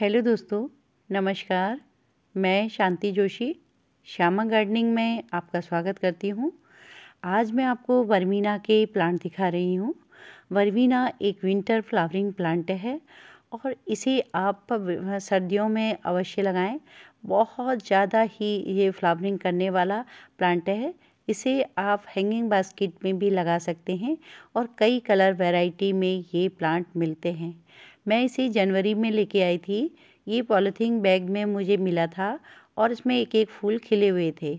hello दोस्तों नमस्कार मैं शांति जोशी श्यामा गार्डनिंग में आपका स्वागत करती हूँ आज मैं आपको वर्मीना के प्लांट दिखा रही हूँ वर्मीना एक विंटर फ्लावरिंग प्लांट है और इसे आप सर्दियों में अवश्य लगाएं बहुत ज़्यादा ही ये फ्लावरिंग करने वाला प्लांट है इसे आप हैंगिंग बास्केट में भी लगा सकते हैं और कई कलर वैरायटी में ये प्लांट मिलते हैं मैं इसे जनवरी में लेके आई थी ये पॉलीथीन बैग में मुझे मिला था और इसमें एक एक फूल खिले हुए थे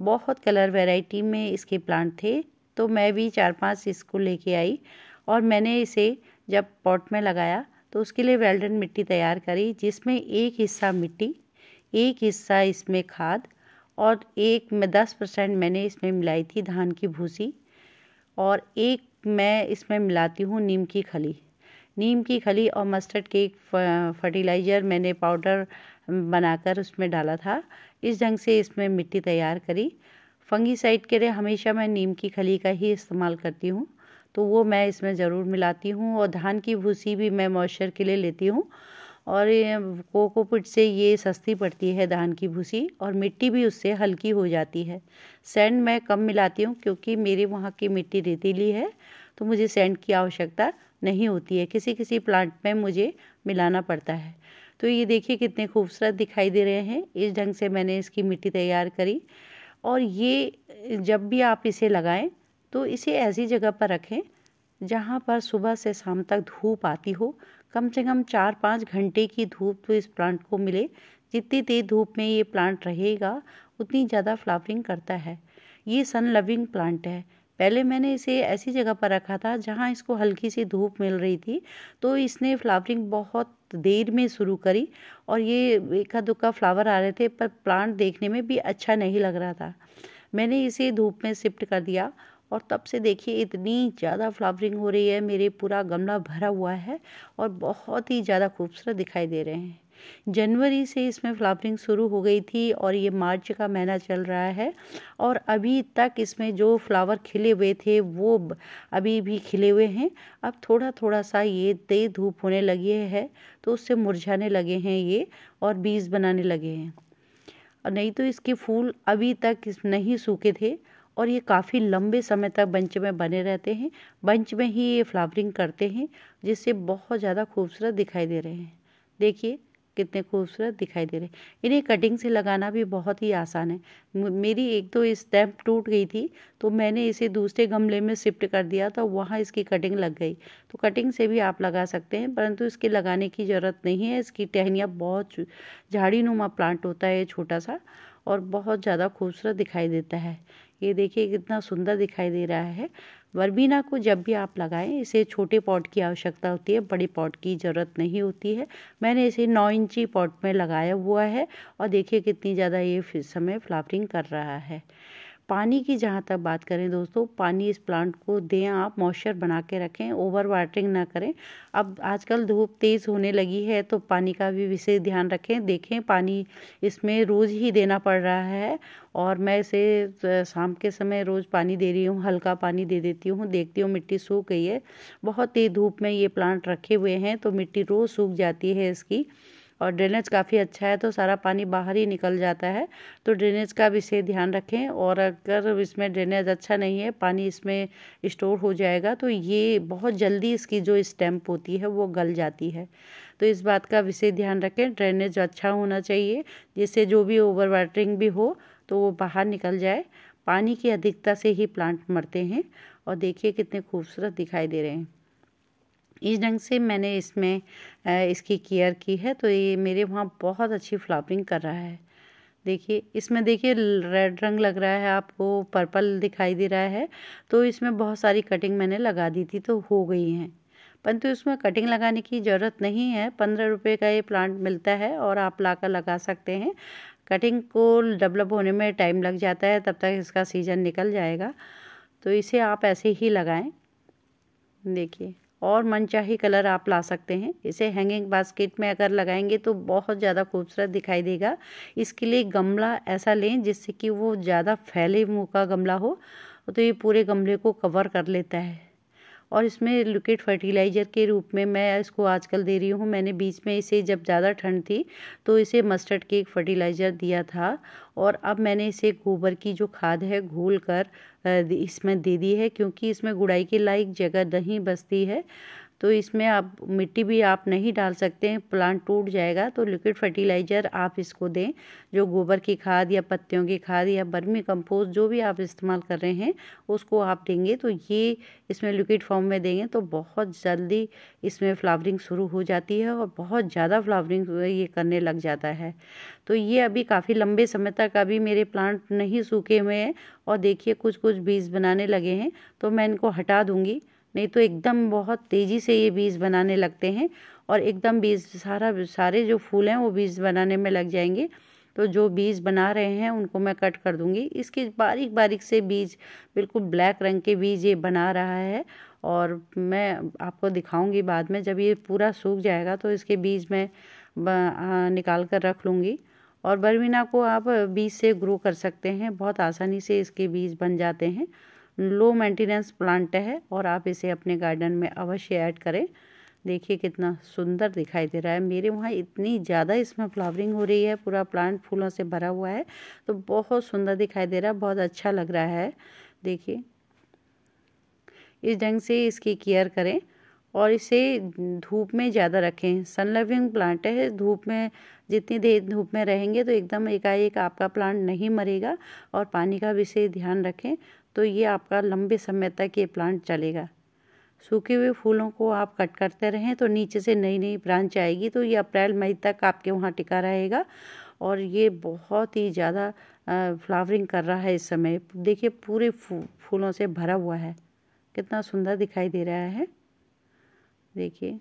बहुत कलर वैरायटी में इसके प्लांट थे तो मैं भी चार पांच इसको लेके आई और मैंने इसे जब पॉट में लगाया तो उसके लिए वेल्डन मिट्टी तैयार करी जिसमें एक हिस्सा मिट्टी एक हिस्सा इसमें खाद और एक में दस परसेंट मैंने इसमें मिलाई थी धान की भूसी और एक मैं इसमें मिलाती हूँ नीम की खली नीम की खली और मस्टर्ड के फर्टिलाइज़र मैंने पाउडर बनाकर उसमें डाला था इस ढंग से इसमें मिट्टी तैयार करी फंगीसाइड के लिए हमेशा मैं नीम की खली का ही इस्तेमाल करती हूँ तो वो मैं इसमें ज़रूर मिलाती हूँ और धान की भूसी भी मैं मॉइस्चर के लिए लेती हूँ और कोकोपिट से ये सस्ती पड़ती है धान की भूसी और मिट्टी भी उससे हल्की हो जाती है सैंड मैं कम मिलाती हूँ क्योंकि मेरे वहाँ की मिट्टी रेतीली है तो मुझे सैंड की आवश्यकता नहीं होती है किसी किसी प्लांट में मुझे मिलाना पड़ता है तो ये देखिए कितने खूबसूरत दिखाई दे रहे हैं इस ढंग से मैंने इसकी मिट्टी तैयार करी और ये जब भी आप इसे लगाएं तो इसे ऐसी जगह पर रखें जहाँ पर सुबह से शाम तक धूप आती हो कम से कम चार पाँच घंटे की धूप तो इस प्लांट को मिले जितनी तेज़ धूप में ये प्लांट रहेगा उतनी ज़्यादा फ्लावरिंग करता है ये सन लविंग प्लांट है पहले मैंने इसे ऐसी जगह पर रखा था जहाँ इसको हल्की सी धूप मिल रही थी तो इसने फ्लावरिंग बहुत देर में शुरू करी और ये इक्का दुक्का फ्लावर आ रहे थे पर प्लांट देखने में भी अच्छा नहीं लग रहा था मैंने इसे धूप में शिफ्ट कर दिया और तब से देखिए इतनी ज़्यादा फ्लावरिंग हो रही है मेरे पूरा गमला भरा हुआ है और बहुत ही ज़्यादा खूबसूरत दिखाई दे रहे हैं जनवरी से इसमें फ्लावरिंग शुरू हो गई थी और ये मार्च का महीना चल रहा है और अभी तक इसमें जो फ्लावर खिले हुए थे वो अभी भी खिले हुए हैं अब थोड़ा थोड़ा सा ये तेज़ धूप होने लगी है तो उससे मुरझाने लगे हैं ये और बीज बनाने लगे हैं और नहीं तो इसके फूल अभी तक नहीं सूखे थे और ये काफ़ी लंबे समय तक बंच में बने रहते हैं बंच में ही ये फ्लावरिंग करते हैं जिससे बहुत ज़्यादा खूबसूरत दिखाई दे रहे हैं देखिए कितने खूबसूरत दिखाई दे रहे इन्हें कटिंग से लगाना भी बहुत ही आसान है मेरी एक तो स्टैम्प टूट गई थी तो मैंने इसे दूसरे गमले में शिफ्ट कर दिया तो वहाँ इसकी कटिंग लग गई तो कटिंग से भी आप लगा सकते हैं परंतु इसके लगाने की ज़रूरत नहीं है इसकी टहनिया बहुत झाड़ी नुमा प्लांट होता है छोटा सा और बहुत ज़्यादा खूबसूरत दिखाई देता है ये देखिए कितना सुंदर दिखाई दे रहा है वर्बीना को जब भी आप लगाएं इसे छोटे पॉट की आवश्यकता होती है बड़े पॉट की ज़रूरत नहीं होती है मैंने इसे नौ इंची पॉट में लगाया हुआ है और देखिए कितनी ज़्यादा ये समय फ्लावरिंग कर रहा है पानी की जहाँ तक बात करें दोस्तों पानी इस प्लांट को दें आप मॉइस्चर बना के रखें ओवर वाटरिंग ना करें अब आजकल धूप तेज़ होने लगी है तो पानी का भी विशेष ध्यान रखें देखें पानी इसमें रोज़ ही देना पड़ रहा है और मैं इसे शाम के समय रोज़ पानी दे रही हूँ हल्का पानी दे देती हूँ देखती हूँ मिट्टी सूख गई है बहुत तेज़ धूप में ये प्लांट रखे हुए हैं तो मिट्टी रोज़ सूख जाती है इसकी और ड्रेनेज काफ़ी अच्छा है तो सारा पानी बाहर ही निकल जाता है तो ड्रेनेज का से ध्यान रखें और अगर इसमें ड्रेनेज अच्छा नहीं है पानी इसमें स्टोर हो जाएगा तो ये बहुत जल्दी इसकी जो स्टैम्प होती है वो गल जाती है तो इस बात का विशेष ध्यान रखें ड्रेनेज अच्छा होना चाहिए जिससे जो भी ओवर वाटरिंग भी हो तो वो बाहर निकल जाए पानी की अधिकता से ही प्लांट मरते हैं और देखिए कितने खूबसूरत दिखाई दे रहे हैं इस ढंग से मैंने इसमें इसकी केयर की है तो ये मेरे वहाँ बहुत अच्छी फ्लावरिंग कर रहा है देखिए इसमें देखिए रेड रंग लग रहा है आपको पर्पल दिखाई दे रहा है तो इसमें बहुत सारी कटिंग मैंने लगा दी थी तो हो गई हैं परंतु तो इसमें कटिंग लगाने की ज़रूरत नहीं है पंद्रह रुपये का ये प्लांट मिलता है और आप लाकर लगा सकते हैं कटिंग को डेवलप होने में टाइम लग जाता है तब तक इसका सीज़न निकल जाएगा तो इसे आप ऐसे ही लगाएं देखिए और मनचाही कलर आप ला सकते हैं इसे हैंगिंग बास्केट में अगर लगाएंगे तो बहुत ज़्यादा खूबसूरत दिखाई देगा इसके लिए गमला ऐसा लें जिससे कि वो ज़्यादा फैले मुँह का गमला हो तो ये पूरे गमले को कवर कर लेता है और इसमें लिक्विड फर्टिलाइज़र के रूप में मैं इसको आजकल दे रही हूँ मैंने बीच में इसे जब ज़्यादा ठंड थी तो इसे मस्टर्ड के एक फर्टिलाइज़र दिया था और अब मैंने इसे गोबर की जो खाद है घोल कर इसमें दे दी है क्योंकि इसमें गुड़ाई के लायक जगह नहीं बसती है तो इसमें आप मिट्टी भी आप नहीं डाल सकते हैं प्लांट टूट जाएगा तो लिक्विड फर्टिलाइज़र आप इसको दें जो गोबर की खाद या पत्तियों की खाद या बर्मी कंपोस्ट जो भी आप इस्तेमाल कर रहे हैं उसको आप देंगे तो ये इसमें लिक्विड फॉर्म में देंगे तो बहुत जल्दी इसमें फ्लावरिंग शुरू हो जाती है और बहुत ज़्यादा फ्लावरिंग ये करने लग जाता है तो ये अभी काफ़ी लंबे समय तक अभी मेरे प्लांट नहीं सूखे हुए हैं और देखिए कुछ कुछ बीज बनाने लगे हैं तो मैं इनको हटा दूँगी नहीं तो एकदम बहुत तेज़ी से ये बीज बनाने लगते हैं और एकदम बीज सारा सारे जो फूल हैं वो बीज बनाने में लग जाएंगे तो जो बीज बना रहे हैं उनको मैं कट कर दूंगी इसके बारीक बारीक से बीज बिल्कुल ब्लैक रंग के बीज ये बना रहा है और मैं आपको दिखाऊंगी बाद में जब ये पूरा सूख जाएगा तो इसके बीज मैं निकाल कर रख लूँगी और बर्मीना को आप बीज से ग्रो कर सकते हैं बहुत आसानी से इसके बीज बन जाते हैं लो मेंटेनेंस प्लांट है और आप इसे अपने गार्डन में अवश्य ऐड करें देखिए कितना सुंदर दिखाई दे रहा है मेरे वहाँ इतनी ज़्यादा इसमें फ्लावरिंग हो रही है पूरा प्लांट फूलों से भरा हुआ है तो बहुत सुंदर दिखाई दे रहा है बहुत अच्छा लग रहा है देखिए इस ढंग से इसकी केयर करें और इसे धूप में ज़्यादा रखें सन लविंग प्लांट है धूप में जितनी देर धूप में रहेंगे तो एकदम एकाएक आपका प्लांट नहीं मरेगा और पानी का भी इसे ध्यान रखें तो ये आपका लंबे समय तक ये प्लांट चलेगा सूखे हुए फूलों को आप कट करते रहें तो नीचे से नई नई ब्रांच आएगी तो ये अप्रैल मई तक आपके वहाँ टिका रहेगा और ये बहुत ही ज़्यादा फ्लावरिंग कर रहा है इस समय देखिए पूरे फूलों से भरा हुआ है कितना सुंदर दिखाई दे रहा है देखिए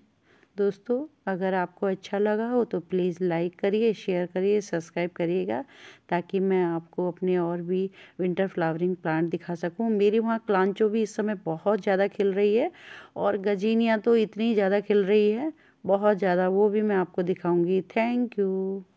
दोस्तों अगर आपको अच्छा लगा हो तो प्लीज़ लाइक करिए शेयर करिए सब्सक्राइब करिएगा ताकि मैं आपको अपने और भी विंटर फ्लावरिंग प्लांट दिखा सकूं मेरे वहाँ क्लांचो भी इस समय बहुत ज़्यादा खिल रही है और गजीनिया तो इतनी ज़्यादा खिल रही है बहुत ज़्यादा वो भी मैं आपको दिखाऊंगी थैंक यू